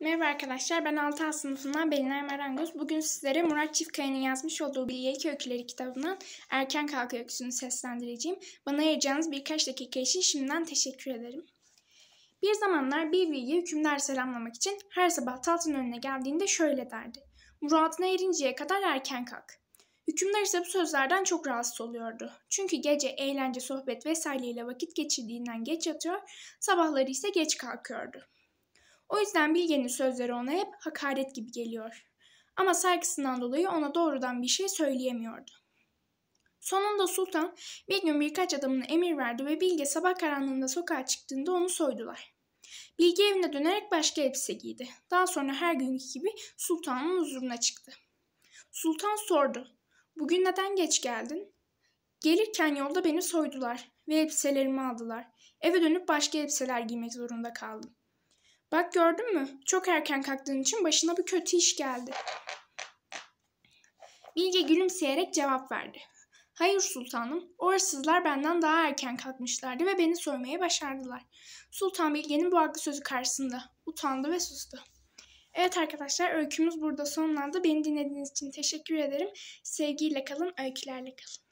Merhaba arkadaşlar, ben 6A sınıfından Belinay Marangoz. Bugün sizlere Murat Çiftkaya'nın yazmış olduğu Bilge İlk kitabından Erken kalka Öyküsünü seslendireceğim. Bana ayıracağınız birkaç dakika için şimdiden teşekkür ederim. Bir zamanlar bir bilgi hükümdar selamlamak için her sabah tahtın önüne geldiğinde şöyle derdi. Murat'ına erinceye kadar erken kalk. Hükümdar ise bu sözlerden çok rahatsız oluyordu. Çünkü gece eğlence, sohbet vesaireyle vakit geçirdiğinden geç yatıyor, sabahları ise geç kalkıyordu. O yüzden Bilge'nin sözleri ona hep hakaret gibi geliyor. Ama saygısından dolayı ona doğrudan bir şey söyleyemiyordu. Sonunda sultan bir gün birkaç adamına emir verdi ve Bilge sabah karanlığında sokağa çıktığında onu soydular. Bilge evine dönerek başka elbise giydi. Daha sonra her günkü gibi sultanın huzuruna çıktı. Sultan sordu. Bugün neden geç geldin? Gelirken yolda beni soydular ve elbiselerimi aldılar. Eve dönüp başka elbiseler giymek zorunda kaldım. Bak gördün mü? Çok erken kalktığın için başına bir kötü iş geldi. Bilge gülümseyerek cevap verdi. Hayır sultanım, o hırsızlar benden daha erken kalkmışlardı ve beni soymaya başardılar. Sultan Bilge'nin bu haklı sözü karşısında utandı ve sustu. Evet arkadaşlar öykümüz burada sonlandı. Beni dinlediğiniz için teşekkür ederim. Sevgiyle kalın, öykülerle kalın.